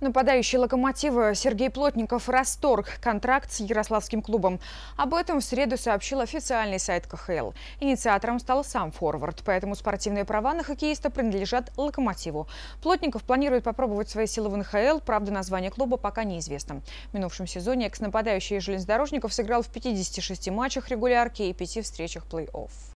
Нападающий «Локомотива» Сергей Плотников расторг контракт с Ярославским клубом. Об этом в среду сообщил официальный сайт КХЛ. Инициатором стал сам форвард, поэтому спортивные права на хоккеиста принадлежат «Локомотиву». Плотников планирует попробовать свои силы в НХЛ, правда, название клуба пока неизвестно. В минувшем сезоне экс-нападающий железнодорожников сыграл в 56 матчах регулярки и 5 встречах плей-офф.